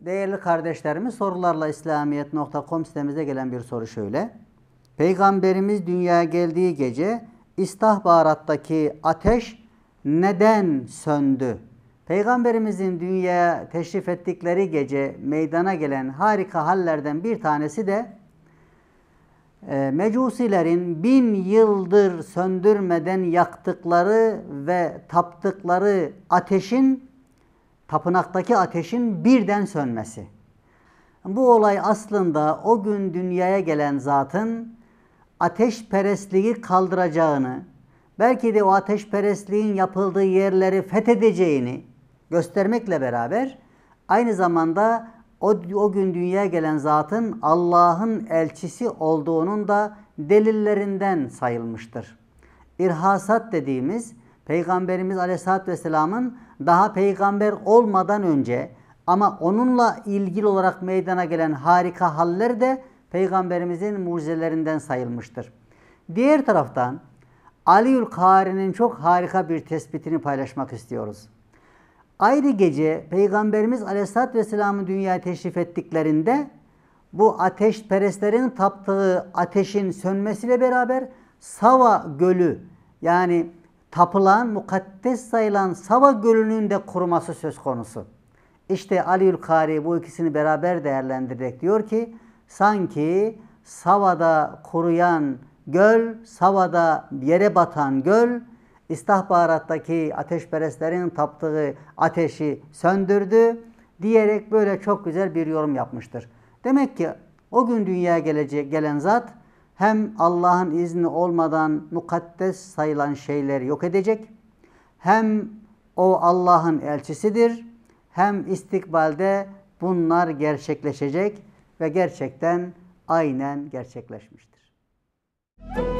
Değerli kardeşlerimiz sorularla İslamiyet.com sitemize gelen bir soru şöyle. Peygamberimiz dünyaya geldiği gece istihbarattaki ateş neden söndü? Peygamberimizin dünyaya teşrif ettikleri gece meydana gelen harika hallerden bir tanesi de e, mecusilerin bin yıldır söndürmeden yaktıkları ve taptıkları ateşin tapınaktaki ateşin birden sönmesi. Bu olay aslında o gün dünyaya gelen zatın ateşperestliği kaldıracağını, belki de o ateşperestliğin yapıldığı yerleri fethedeceğini göstermekle beraber aynı zamanda o, o gün dünyaya gelen zatın Allah'ın elçisi olduğunun da delillerinden sayılmıştır. İrhasat dediğimiz Peygamberimiz Aleyhisselatü Vesselam'ın daha peygamber olmadan önce ama onunla ilgili olarak meydana gelen harika haller de Peygamberimizin mucizelerinden sayılmıştır. Diğer taraftan Aliül Kari'nin çok harika bir tespitini paylaşmak istiyoruz. Ayrı gece Peygamberimiz Aleyhisselatü Vesselam'ı dünyaya teşrif ettiklerinde bu ateş perestlerin taptığı ateşin sönmesiyle beraber Sava Gölü yani tapılan, mukaddes sayılan Sava Gölü'nün de kuruması söz konusu. İşte Aliül Kari bu ikisini beraber değerlendirerek diyor ki sanki Sava'da kuruyan göl, Sava'da yere batan göl istahbarattaki ateşperestlerin taptığı ateşi söndürdü diyerek böyle çok güzel bir yorum yapmıştır. Demek ki o gün dünyaya gelecek gelen zat hem Allah'ın izni olmadan mukaddes sayılan şeyler yok edecek, hem o Allah'ın elçisidir, hem istikbalde bunlar gerçekleşecek ve gerçekten aynen gerçekleşmiştir. Müzik